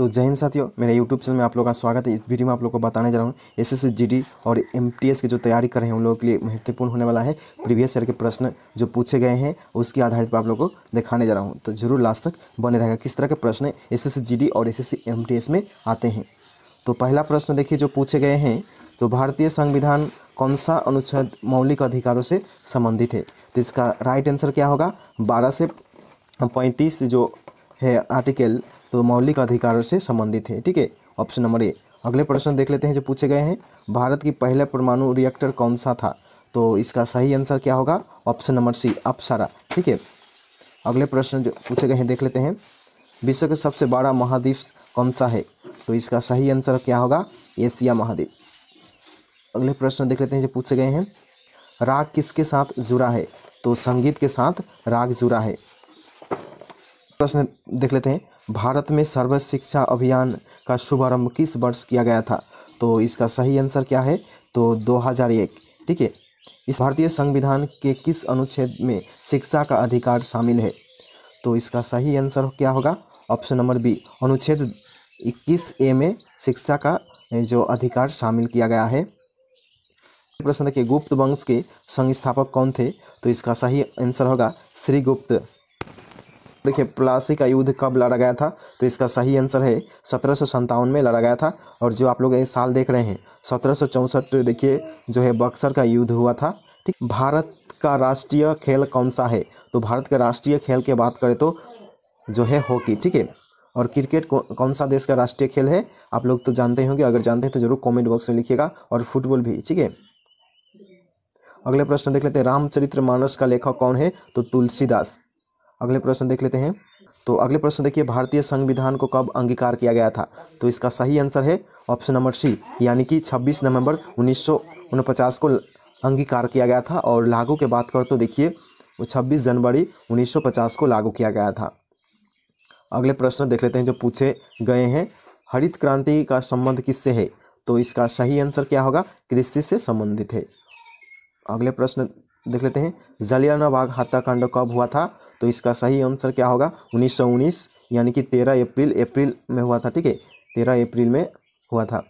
तो जय हिंद साथियों मेरे यूट्यूब चैनल में आप लोग का स्वागत है इस वीडियो में आप लोग को बताने जा रहा हूँ एस एस जी और एम की जो तैयारी कर रहे हैं उन लोगों के लिए महत्वपूर्ण होने वाला है प्रीवियस ईयर के प्रश्न जो पूछे गए हैं उसके आधारित पर आप लोग को दिखाने जा रहा हूँ तो जरूर लास्ट तक बने रहेगा किस तरह के प्रश्न एस एस और एस एस में आते हैं तो पहला प्रश्न देखिए जो पूछे गए हैं तो भारतीय संविधान कौन सा अनुच्छेद मौलिक अधिकारों से संबंधित है तो इसका राइट आंसर क्या होगा बारह से पैंतीस जो है आर्टिकल तो मौलिक अधिकारों से संबंधित है ठीक है ऑप्शन नंबर ए अगले प्रश्न देख लेते हैं जो पूछे गए हैं भारत की पहला परमाणु रिएक्टर कौन सा था तो इसका सही आंसर क्या होगा ऑप्शन नंबर सी अपसारा ठीक है अगले प्रश्न जो पूछे गए हैं देख लेते हैं विश्व का सबसे बड़ा महाद्वीप कौन सा है तो इसका सही आंसर क्या होगा एशिया महाद्वीप अगले प्रश्न देख लेते हैं जो पूछे गए हैं राग किसके साथ जुड़ा है तो संगीत के साथ राग जुड़ा है प्रश्न देख लेते हैं भारत में सर्व शिक्षा अभियान का शुभारंभ किस वर्ष किया गया था तो इसका सही आंसर क्या है तो 2001 ठीक है इस भारतीय संविधान के किस अनुच्छेद में शिक्षा का अधिकार शामिल है तो इसका सही आंसर क्या होगा ऑप्शन नंबर बी अनुच्छेद 21 ए में शिक्षा का जो अधिकार शामिल किया गया है प्रश्न देखिए गुप्त वंश के संस्थापक कौन थे तो इसका सही आंसर होगा श्रीगुप्त देखिए प्लासी का युद्ध कब लड़ा गया था तो इसका सही आंसर है सत्रह में लड़ा गया था और जो आप लोग ये साल देख रहे हैं सत्रह देखिए जो है बक्सर का युद्ध हुआ था ठीक भारत का राष्ट्रीय खेल कौन सा है तो भारत के राष्ट्रीय खेल की बात करें तो जो है हॉकी ठीक है और क्रिकेट कौन सा देश का राष्ट्रीय खेल है आप लोग तो जानते होंगे अगर जानते हैं तो जरूर कमेंट बॉक्स में लिखिएगा और फुटबॉल भी ठीक है अगले प्रश्न देख लेते हैं रामचरित्र मानस का लेखक कौन है तो तुलसीदास अगले प्रश्न देख लेते हैं तो अगले प्रश्न देखिए भारतीय संविधान को कब अंगीकार किया गया था तो इसका सही आंसर है ऑप्शन नंबर सी यानी कि 26 नवंबर उन्नीस को अंगीकार किया गया था और लागू के बात कर तो देखिए 26 जनवरी 1950 को लागू किया गया था अगले प्रश्न देख लेते हैं जो पूछे गए हैं हरित क्रांति का संबंध किससे है तो इसका सही आंसर क्या होगा कृषि से संबंधित है अगले प्रश्न देख लेते हैं जलियाना बाग हत्याकांड कब हुआ था तो इसका सही आंसर क्या होगा 1919 यानी कि 13 अप्रैल अप्रैल में हुआ था ठीक है 13 अप्रैल में हुआ था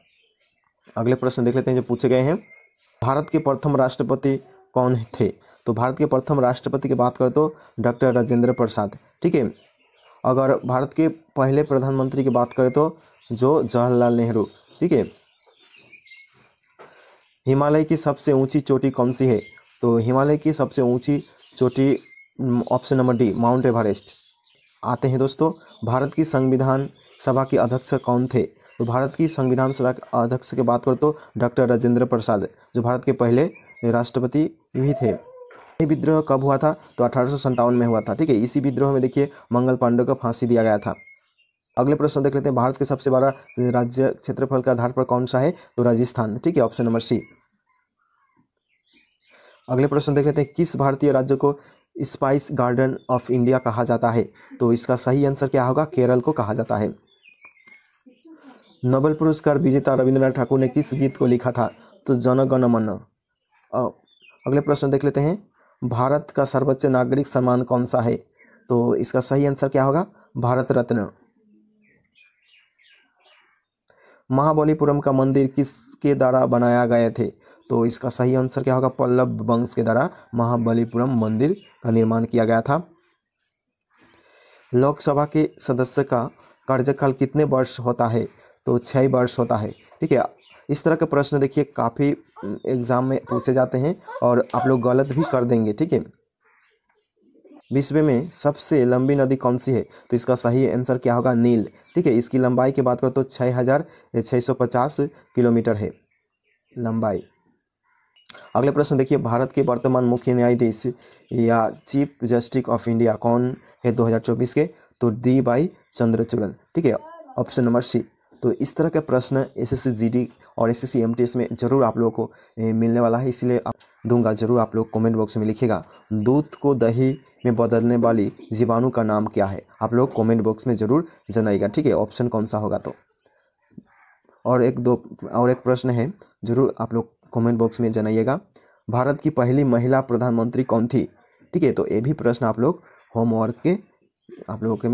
अगले प्रश्न देख लेते हैं जो पूछे गए हैं भारत के प्रथम राष्ट्रपति कौन थे तो भारत के प्रथम राष्ट्रपति की बात करें तो डॉक्टर राजेंद्र प्रसाद ठीक है अगर भारत के पहले प्रधानमंत्री की बात करें तो जो जवाहरलाल नेहरू ठीक है हिमालय की सबसे ऊंची चोटी कौन सी है तो हिमालय की सबसे ऊंची चोटी option number D Mount Everest आते हैं दोस्तों भारत की संविधान सभा के अध्यक्ष कौन थे तो भारत की संविधान सभा के अध्यक्ष की बात करें तो डॉक्टर राजेंद्र प्रसाद जो भारत के पहले राष्ट्रपति भी थे ये विद्रोह कब हुआ था तो अठारह में हुआ था ठीक है इसी विद्रोह में देखिए मंगल पांडे को फांसी दिया गया था अगले प्रश्न देख लेते हैं भारत के सबसे बड़ा राज्य क्षेत्रफल के आधार पर कौन सा है तो राजस्थान ठीक है ऑप्शन नंबर सी अगले प्रश्न देख लेते हैं किस भारतीय राज्य को स्पाइस गार्डन ऑफ इंडिया कहा जाता है तो इसका सही आंसर क्या होगा केरल को कहा जाता है नोबेल पुरस्कार विजेता रविंद्रनाथ ठाकुर ने किस गीत को लिखा था तो जनगण मन अगले प्रश्न देख लेते हैं भारत का सर्वोच्च नागरिक सम्मान कौन सा है तो इसका सही आंसर क्या होगा भारत रत्न महाबलीपुरम का मंदिर किसके द्वारा बनाया गया थे तो इसका सही आंसर क्या होगा पल्लव वंश के द्वारा महाबलीपुरम मंदिर का निर्माण किया गया था लोकसभा के सदस्य का कार्यकाल कितने वर्ष होता है तो छः वर्ष होता है ठीक है इस तरह के प्रश्न देखिए काफ़ी एग्जाम में पूछे जाते हैं और आप लोग गलत भी कर देंगे ठीक है विश्व में सबसे लंबी नदी कौन सी है तो इसका सही आंसर क्या होगा नील ठीक है इसकी लंबाई की बात करो तो छः हज़ार छः सौ पचास किलोमीटर है लंबाई अगले प्रश्न देखिए भारत के वर्तमान मुख्य न्यायाधीश या चीफ जस्टिस ऑफ इंडिया कौन है 2024 के तो डी बाई चंद्रचूड़न ठीक है ऑप्शन नंबर सी तो इस तरह के प्रश्न एस एस और एस एस में ज़रूर आप लोगों को मिलने वाला है इसलिए आप दूंगा ज़रूर आप लोग कमेंट बॉक्स में लिखेगा दूध को दही में बदलने वाली जीवाणु का नाम क्या है आप लोग कमेंट बॉक्स में ज़रूर जनाएगा ठीक है ऑप्शन कौन सा होगा तो और एक दो और एक प्रश्न है ज़रूर आप लोग कमेंट बॉक्स में जनाइएगा भारत की पहली महिला प्रधानमंत्री कौन थी ठीक है तो ये भी प्रश्न आप लोग होमवर्क के आप लोगों के